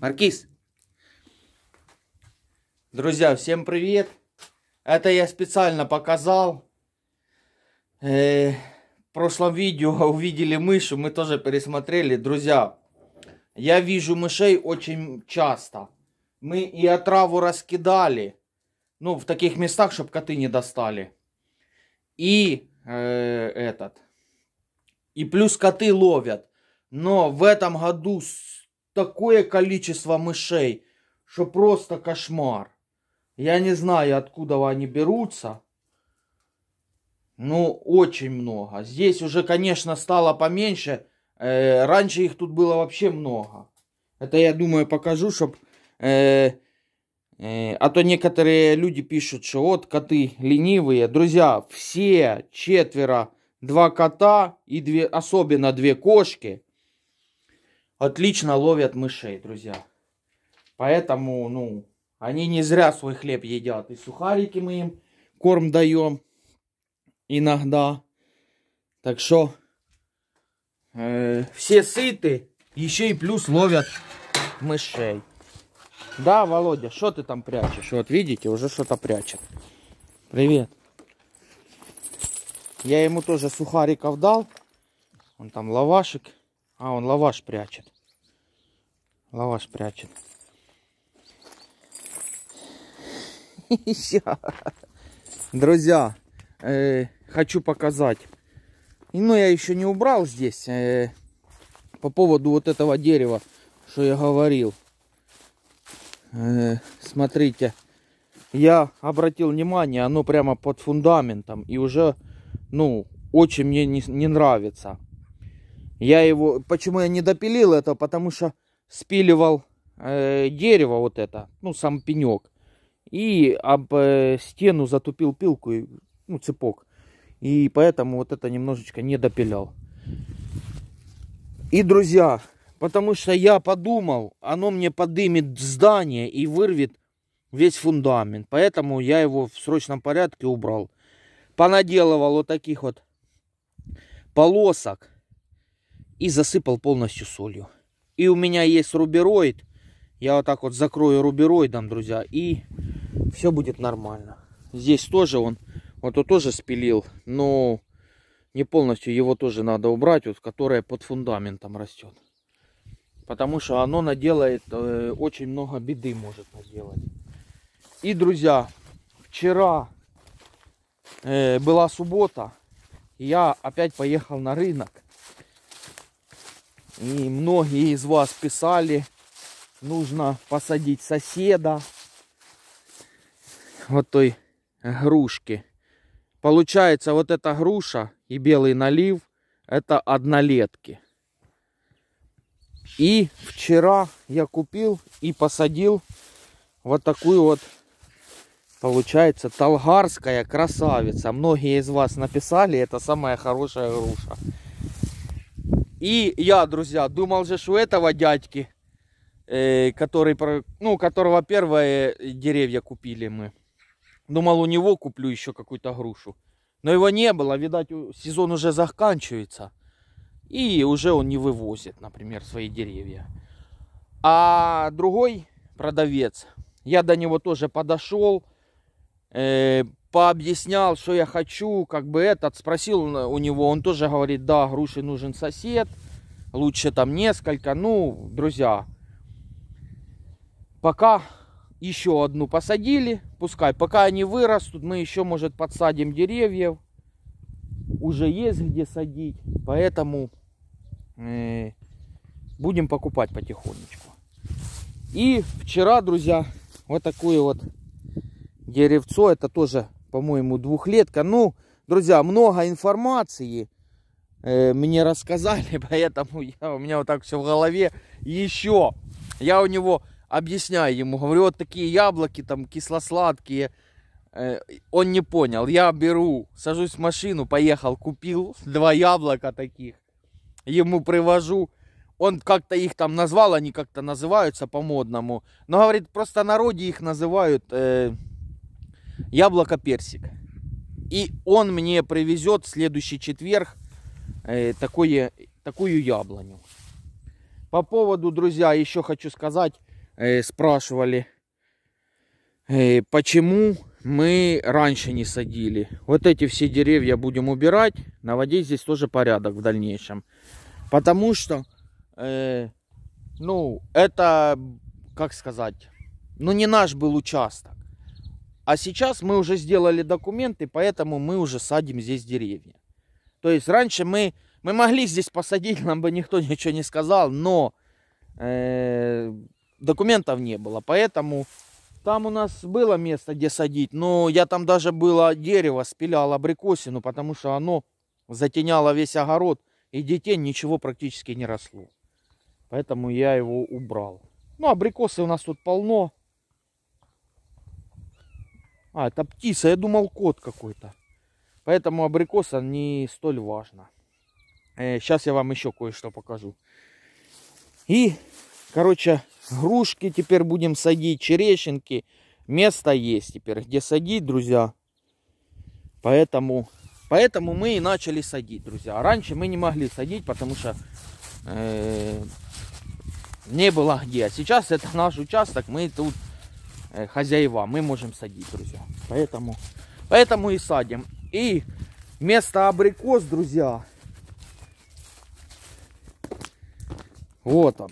Маркиз. Друзья, всем привет. Это я специально показал. Э, в прошлом видео увидели мышу, мы тоже пересмотрели. Друзья, я вижу мышей очень часто. Мы и отраву раскидали. Ну, в таких местах, чтобы коты не достали. И э, этот. И плюс коты ловят. Но в этом году такое количество мышей, что просто кошмар. Я не знаю, откуда они берутся. Ну, очень много. Здесь уже, конечно, стало поменьше. Э, раньше их тут было вообще много. Это я думаю покажу, чтобы... Э, э, а то некоторые люди пишут, что вот коты ленивые. Друзья, все четверо, два кота и две, особенно две кошки – отлично ловят мышей, друзья. Поэтому, ну, они не зря свой хлеб едят. И сухарики мы им корм даем иногда. Так что э, все сыты, еще и плюс ловят мышей. Да, Володя, что ты там прячешь? Вот видите, уже что-то прячет. Привет. Я ему тоже сухариков дал. Он там лавашик, А, он лаваш прячет лаваш прячет. Друзья, э, хочу показать. И, ну, я еще не убрал здесь э, по поводу вот этого дерева, что я говорил. Э, смотрите, я обратил внимание, оно прямо под фундаментом. И уже, ну, очень мне не, не нравится. Я его... Почему я не допилил это? Потому что спиливал э, дерево вот это, ну, сам пенек. И об э, стену затупил пилку, и, ну, цепок. И поэтому вот это немножечко не допилял. И, друзья, потому что я подумал, оно мне подымет здание и вырвет весь фундамент. Поэтому я его в срочном порядке убрал. Понаделывал вот таких вот полосок и засыпал полностью солью. И у меня есть рубероид. Я вот так вот закрою рубероидом, друзья. И все будет нормально. Здесь тоже он, вот он тоже спилил, но не полностью его тоже надо убрать, вот которое под фундаментом растет. Потому что оно наделает, э, очень много беды может наделать. И, друзья, вчера э, была суббота, я опять поехал на рынок. И многие из вас писали, нужно посадить соседа. Вот той грушки. Получается, вот эта груша и белый налив, это однолетки. И вчера я купил и посадил вот такую вот, получается, талгарская красавица. Многие из вас написали, это самая хорошая груша. И я, друзья, думал же, что этого дядьки, э, который, ну, которого первые деревья купили мы. Думал, у него куплю еще какую-то грушу. Но его не было, видать, сезон уже заканчивается. И уже он не вывозит, например, свои деревья. А другой продавец, я до него тоже подошел, э, пообъяснял, что я хочу, как бы этот, спросил у него, он тоже говорит, да, груши нужен сосед, лучше там несколько, ну, друзья, пока еще одну посадили, пускай, пока они вырастут, мы еще, может, подсадим деревьев, уже есть где садить, поэтому э, будем покупать потихонечку. И вчера, друзья, вот такую вот деревцо, это тоже по-моему, двухлетка. Ну, друзья, много информации э, мне рассказали, поэтому я, у меня вот так все в голове. Еще я у него объясняю ему, говорю, вот такие яблоки там кисло-сладкие. Э, он не понял. Я беру, сажусь в машину, поехал, купил два яблока таких. Ему привожу. Он как-то их там назвал, они как-то называются по-модному. Но, говорит, просто народе их называют... Э, яблоко персик. И он мне привезет в следующий четверг э, такое, такую яблоню. По поводу, друзья, еще хочу сказать, э, спрашивали, э, почему мы раньше не садили. Вот эти все деревья будем убирать, наводить здесь тоже порядок в дальнейшем. Потому что, э, ну, это, как сказать, ну не наш был участок. А сейчас мы уже сделали документы, поэтому мы уже садим здесь деревья. То есть раньше мы, мы могли здесь посадить, нам бы никто ничего не сказал, но э, документов не было. Поэтому там у нас было место, где садить, но я там даже было дерево, спилял абрикосину, потому что оно затеняло весь огород, и детей ничего практически не росло. Поэтому я его убрал. Ну, абрикосы у нас тут полно. А, это птица, я думал кот какой-то. Поэтому абрикоса не столь важно. сейчас э, я вам еще кое-что покажу. И, короче, грушки теперь будем садить, черешенки. Место есть теперь, где садить, друзья. Поэтому, поэтому мы и начали садить, друзья. А Раньше мы не могли садить, потому что э, не было где. А сейчас это наш участок, мы тут Э, хозяева, мы можем садить, друзья. Поэтому, поэтому и садим. И вместо абрикос, друзья, вот он,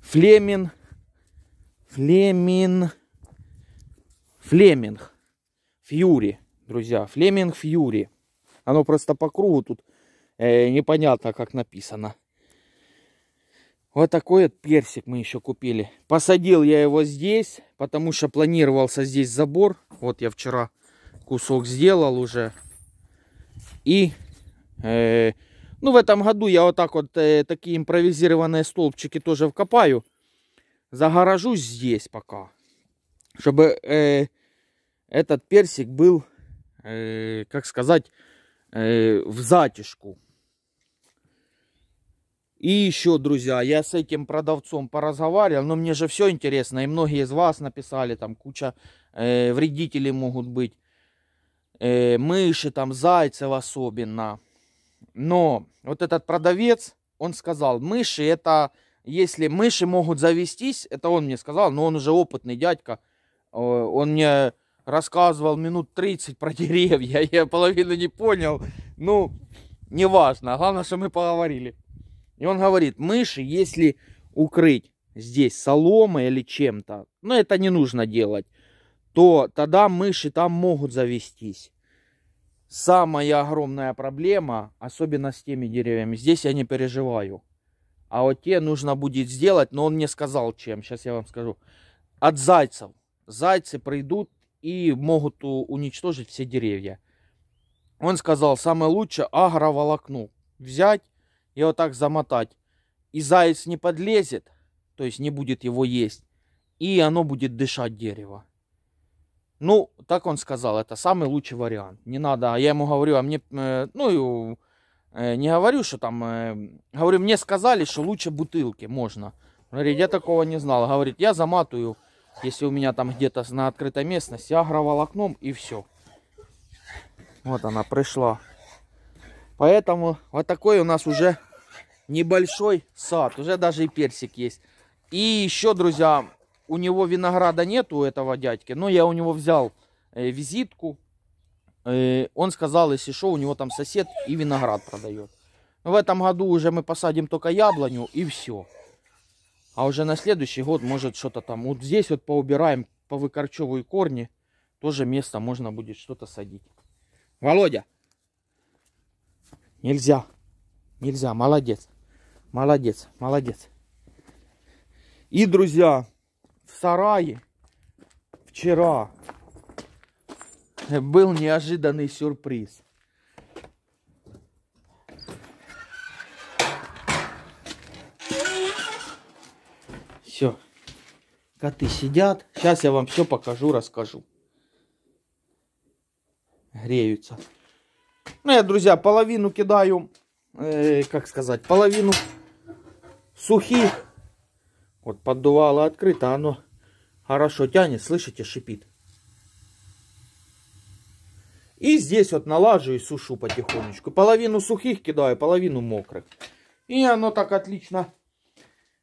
Флемин, Флемин, Флеминг, Фьюри, друзья, Флеминг Фьюри. Оно просто по кругу тут э, непонятно, как написано. Вот такой вот персик мы еще купили. Посадил я его здесь, потому что планировался здесь забор. Вот я вчера кусок сделал уже. И э, ну в этом году я вот так вот э, такие импровизированные столбчики тоже вкопаю. Загорожусь здесь пока. Чтобы э, этот персик был, э, как сказать, э, в затишку. И еще, друзья, я с этим продавцом поразговаривал, но мне же все интересно, и многие из вас написали, там куча э, вредителей могут быть, э, мыши, там, зайцев особенно. Но вот этот продавец, он сказал, мыши это, если мыши могут завестись, это он мне сказал, но он уже опытный дядька, э, он мне рассказывал минут 30 про деревья, я половину не понял, ну, неважно, главное, что мы поговорили. И он говорит, мыши, если укрыть здесь соломой или чем-то, но ну, это не нужно делать, то тогда мыши там могут завестись. Самая огромная проблема, особенно с теми деревьями, здесь я не переживаю. А вот те нужно будет сделать, но он мне сказал чем, сейчас я вам скажу. От зайцев. Зайцы придут и могут уничтожить все деревья. Он сказал, самое лучшее агроволокно взять и вот так замотать. И заяц не подлезет, то есть не будет его есть, и оно будет дышать дерево. Ну, так он сказал, это самый лучший вариант. Не надо, а я ему говорю, а мне, э, ну, э, не говорю, что там, э, говорю, мне сказали, что лучше бутылки можно. Говорит, я такого не знал. Говорит, я заматываю, если у меня там где-то на открытой местности, агроволокном и все. Вот она пришла. Поэтому вот такой у нас уже небольшой сад. Уже даже и персик есть. И еще, друзья, у него винограда нет у этого дядьки. Но я у него взял э, визитку. Э, он сказал, если что, у него там сосед и виноград продает. В этом году уже мы посадим только яблоню и все. А уже на следующий год может что-то там. Вот здесь вот поубираем, повыкорчевываю корни. Тоже место можно будет что-то садить. Володя, Нельзя. Нельзя. Молодец. Молодец. Молодец. И, друзья, в сарае вчера был неожиданный сюрприз. Все. Коты сидят. Сейчас я вам все покажу, расскажу. Греются. Ну, я, друзья, половину кидаю, э, как сказать, половину сухих. Вот поддувало открыто, оно хорошо тянет, слышите, шипит. И здесь вот налажу и сушу потихонечку. Половину сухих кидаю, половину мокрых. И оно так отлично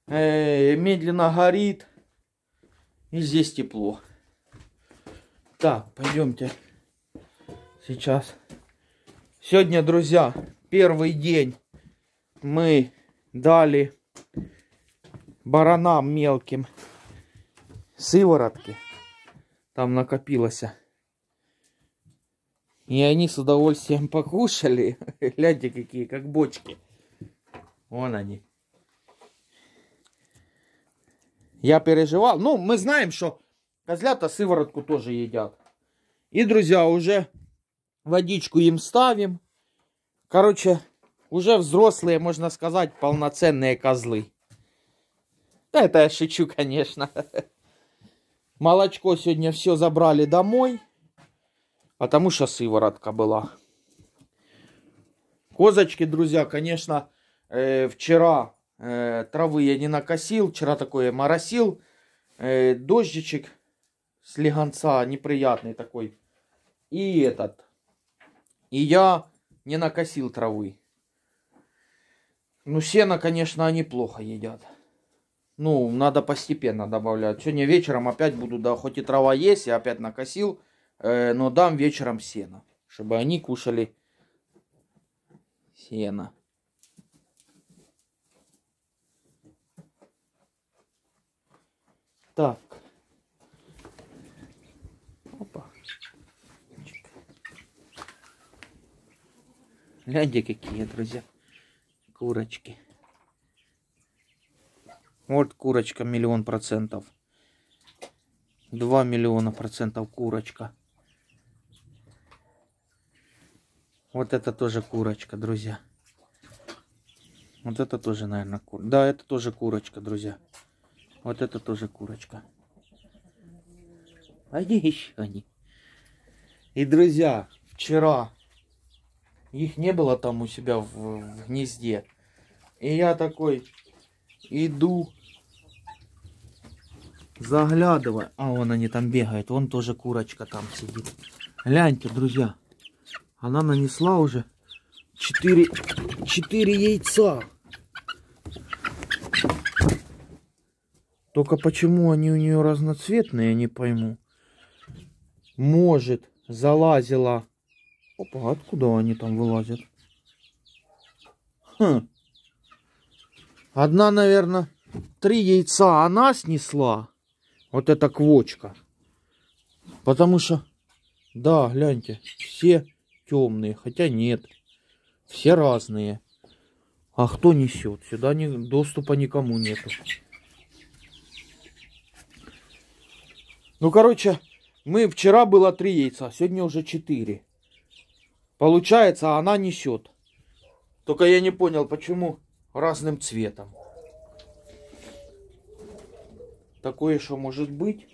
э, медленно горит. И здесь тепло. Так, пойдемте сейчас Сегодня, друзья, первый день мы дали баранам мелким сыворотки. Там накопилось. И они с удовольствием покушали. Гляньте, какие, как бочки. Вон они. Я переживал. Ну, мы знаем, что козлята сыворотку тоже едят. И, друзья, уже водичку им ставим. Короче, уже взрослые, можно сказать, полноценные козлы. Да это я шучу, конечно. Молочко сегодня все забрали домой, потому что сыворотка была. Козочки, друзья, конечно, э, вчера э, травы я не накосил, вчера такое моросил. Э, дождичек с легонца неприятный такой. И этот, и я не накосил травы. Ну, сено, конечно, они плохо едят. Ну, надо постепенно добавлять. Сегодня вечером опять буду, да, хоть и трава есть, я опять накосил, э, но дам вечером сено, чтобы они кушали сено. Так. Гляньте, какие, друзья, курочки. Вот курочка миллион процентов. два миллиона процентов курочка. Вот это тоже курочка, друзья. Вот это тоже, наверное, курочка. Да, это тоже курочка, друзья. Вот это тоже курочка. А где еще они? И, друзья, вчера их не было там у себя в, в гнезде. И я такой иду, заглядываю. А, вон они там бегают. Вон тоже курочка там сидит. Гляньте, друзья. Она нанесла уже 4, 4 яйца. Только почему они у нее разноцветные, я не пойму. Может, залазила Опа, откуда они там вылазят? Хм. Одна, наверное, три яйца она снесла. Вот эта квочка. Потому что, да, гляньте, все темные, хотя нет. Все разные. А кто несет? Сюда не, доступа никому нету. Ну, короче, мы вчера было три яйца, сегодня уже четыре. Получается, она несет. Только я не понял, почему разным цветом. Такое что может быть.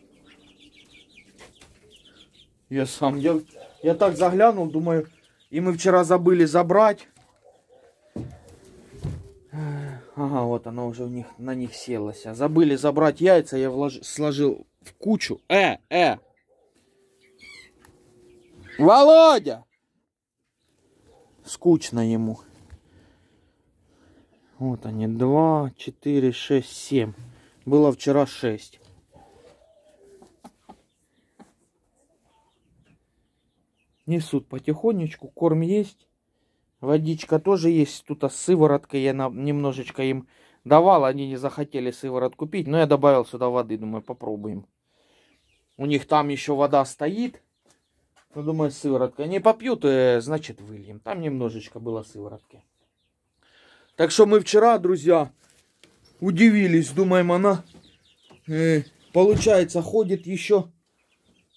Я сам, я, я так заглянул, думаю, и мы вчера забыли забрать. Ага, вот она уже у них, на них селась. А забыли забрать яйца, я влож, сложил в кучу. Э, э! Володя! скучно ему. Вот они, 2, 4, 6, 7. Было вчера 6. Несут потихонечку, корм есть. Водичка тоже есть. Тут а сыворотка я на, немножечко им давал. Они не захотели сыворотку пить. Но я добавил сюда воды. Думаю, попробуем. У них там еще вода стоит. Ну, думаю, сыворотка. Не попьют, э, значит, выльем. Там немножечко было сыворотки. Так что мы вчера, друзья, удивились. Думаем, она, э, получается, ходит еще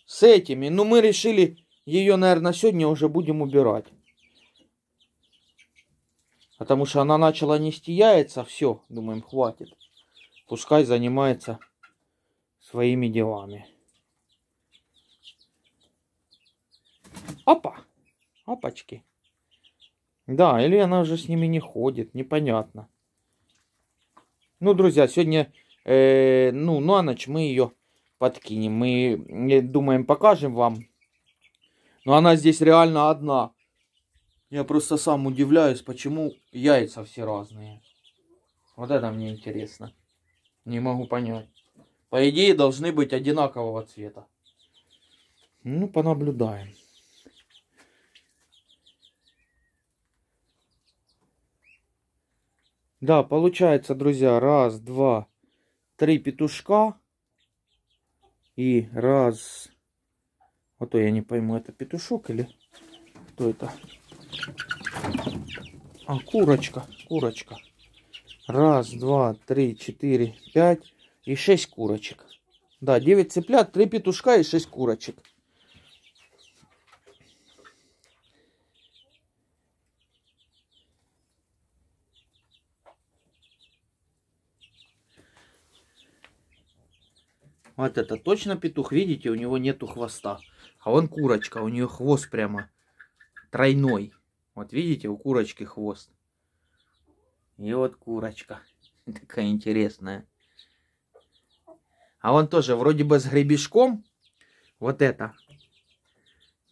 с этими. Но ну, мы решили, ее, наверное, сегодня уже будем убирать. Потому что она начала нести яйца. Все, думаем, хватит. Пускай занимается своими делами. Опа! Опачки. Да, или она уже с ними не ходит, непонятно. Ну, друзья, сегодня, э, ну, на ночь мы ее подкинем. Мы э, думаем, покажем вам. Но она здесь реально одна. Я просто сам удивляюсь, почему яйца все разные. Вот это мне интересно. Не могу понять. По идее, должны быть одинакового цвета. Ну, понаблюдаем. Да, получается, друзья, раз, два, три петушка. И раз... А то я не пойму, это петушок или кто это? А, курочка, курочка. Раз, два, три, четыре, пять и шесть курочек. Да, девять цыплят, три петушка и шесть курочек. Вот это точно петух, видите, у него нету хвоста. А он курочка, у нее хвост прямо тройной. Вот видите, у курочки хвост. И вот курочка. Такая интересная. А он тоже вроде бы с гребешком. Вот это.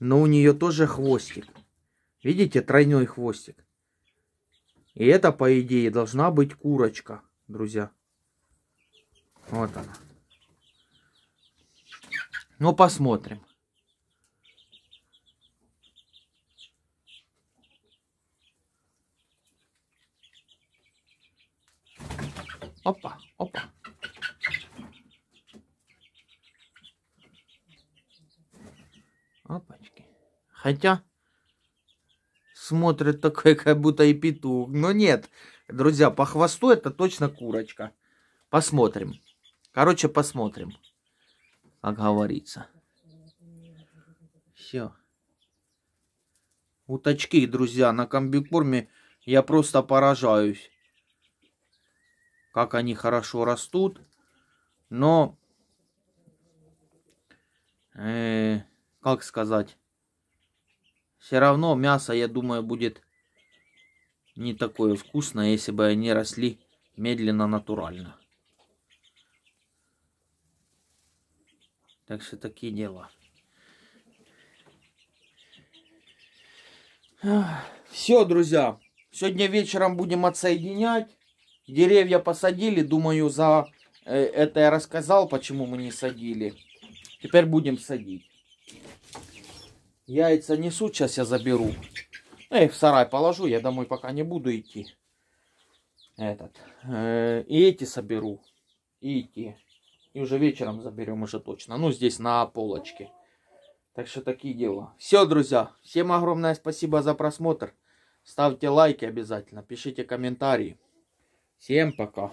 Но у нее тоже хвостик. Видите, тройной хвостик. И это, по идее, должна быть курочка, друзья. Вот она. Но ну, посмотрим. Опа, опа. Опачки. Хотя смотрит такой, как будто и петух. Но нет, друзья, по хвосту это точно курочка. Посмотрим. Короче, посмотрим. Говорится. Все. Уточки, друзья, на комбикорме я просто поражаюсь. Как они хорошо растут. Но, э, как сказать, все равно мясо, я думаю, будет не такое вкусное, если бы они росли медленно, натурально. Так что такие дела. Все, друзья. Сегодня вечером будем отсоединять. Деревья посадили. Думаю, за э, это я рассказал, почему мы не садили. Теперь будем садить. Яйца несу, сейчас я заберу. Эй, ну, в сарай положу, я домой пока не буду идти. Этот. Э, и эти соберу. И эти. И уже вечером заберем уже точно. Ну, здесь на полочке. Так что такие дела. Все, друзья. Всем огромное спасибо за просмотр. Ставьте лайки обязательно. Пишите комментарии. Всем пока.